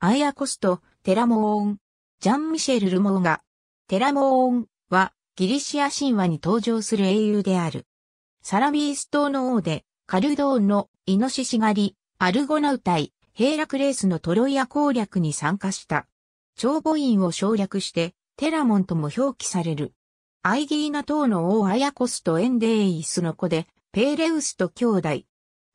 アイアコスト、テラモーン、ジャン・ミシェル・ルモーガ。テラモーンはギリシア神話に登場する英雄である。サラビース島の王で、カルドーンのイノシシ狩り、アルゴナウタイ、ヘイラクレースのトロイア攻略に参加した。長母院を省略して、テラモンとも表記される。アイギーナ島の王アヤコスト・エンデーイスの子で、ペーレウスと兄弟。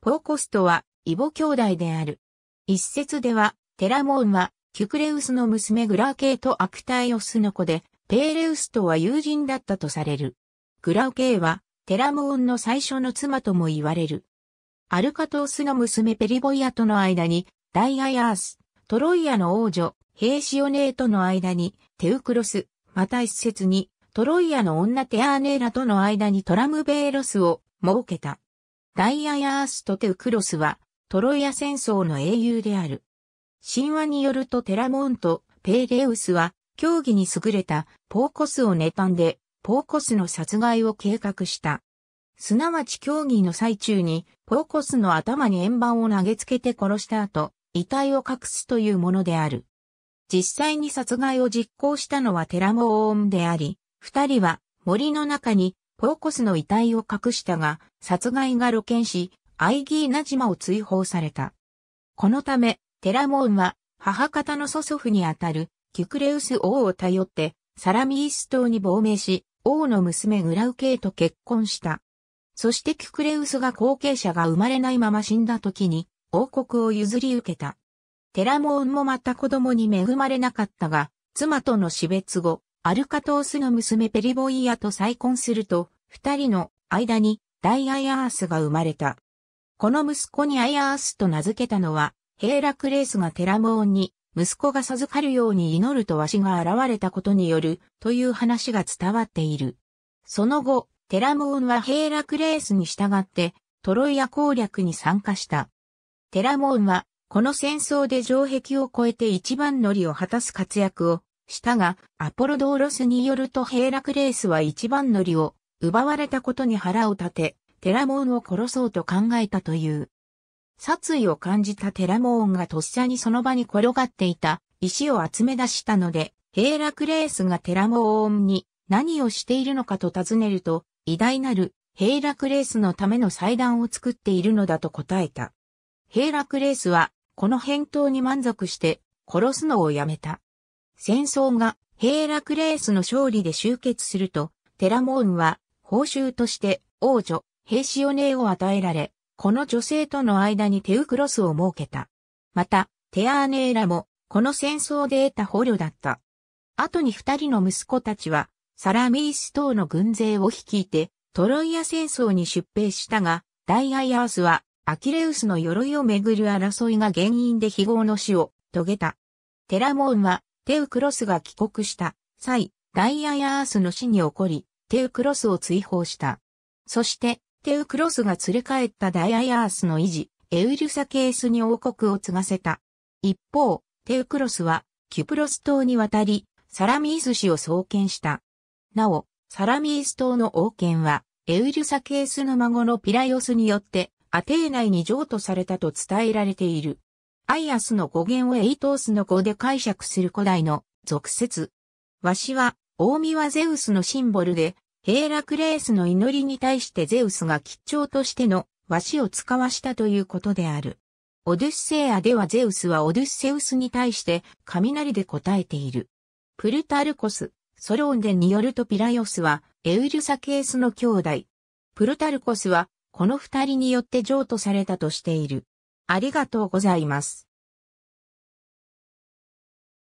ポーコストはイボ兄弟である。一説では、テラモンは、キュクレウスの娘グラーケイとアクタイオスの子で、ペーレウスとは友人だったとされる。グラーケイは、テラモンの最初の妻とも言われる。アルカトースの娘ペリボイアとの間に、ダイアヤース、トロイアの王女、ヘイシオネーとの間に、テウクロス、また一説に、トロイアの女テアーネーラとの間にトラムベーロスを設けた。ダイアヤースとテウクロスは、トロイア戦争の英雄である。神話によるとテラモンとペーレウスは、競技に優れたポーコスを妬んで、ポーコスの殺害を計画した。すなわち競技の最中に、ポーコスの頭に円盤を投げつけて殺した後、遺体を隠すというものである。実際に殺害を実行したのはテラモーンであり、二人は森の中にポーコスの遺体を隠したが、殺害が露見し、アイギーナ島を追放された。このため、テラモンは、母方の祖祖父にあたる、キュクレウス王を頼って、サラミース島に亡命し、王の娘グラウケイと結婚した。そしてキュクレウスが後継者が生まれないまま死んだ時に、王国を譲り受けた。テラモーンもまた子供に恵まれなかったが、妻との死別後、アルカトースの娘ペリボイアと再婚すると、二人の間にダイアイアースが生まれた。この息子にアイアースと名付けたのは、ヘーラクレースがテラモーンに、息子が授かるように祈るとわしが現れたことによる、という話が伝わっている。その後、テラモーンはヘーラクレースに従って、トロイア攻略に参加した。テラモーンは、この戦争で城壁を越えて一番乗りを果たす活躍をしたが、アポロドーロスによるとヘーラクレースは一番乗りを奪われたことに腹を立て、テラモーンを殺そうと考えたという。殺意を感じたテラモーンがとっさにその場に転がっていた石を集め出したので、ヘーラクレースがテラモーンに何をしているのかと尋ねると、偉大なるヘーラクレースのための祭壇を作っているのだと答えた。ヘーラクレースは、この返答に満足して、殺すのをやめた。戦争がヘーラクレースの勝利で終結すると、テラモーンは、報酬として王女、ヘイシオネを与えられ、この女性との間にテウクロスを設けた。また、テアーネーラも、この戦争で得た捕虜だった。後に二人の息子たちは、サラミース島の軍勢を率いて、トロイア戦争に出兵したが、ダイアイアースは、アキレウスの鎧をめぐる争いが原因で非合の死を遂げた。テラモーンは、テウクロスが帰国した際、ダイアイアースの死に起こり、テウクロスを追放した。そして、テウクロスが連れ帰ったダイアイアースの維持、エウルサケースに王国を継がせた。一方、テウクロスは、キュプロス島に渡り、サラミース氏を創建した。なお、サラミース島の王権は、エウルサケースの孫のピライオスによって、アテー内に譲渡されたと伝えられている。アイアスの語源をエイトースの語で解釈する古代の俗説。わしは、大見はゼウスのシンボルで、ヘーラクレースの祈りに対してゼウスが吉兆としての和紙を使わしたということである。オデュッセイアではゼウスはオデュッセウスに対して雷で答えている。プルタルコス、ソロンデによるとピラヨスはエウルサケースの兄弟。プルタルコスはこの二人によって譲渡されたとしている。ありがとうございます。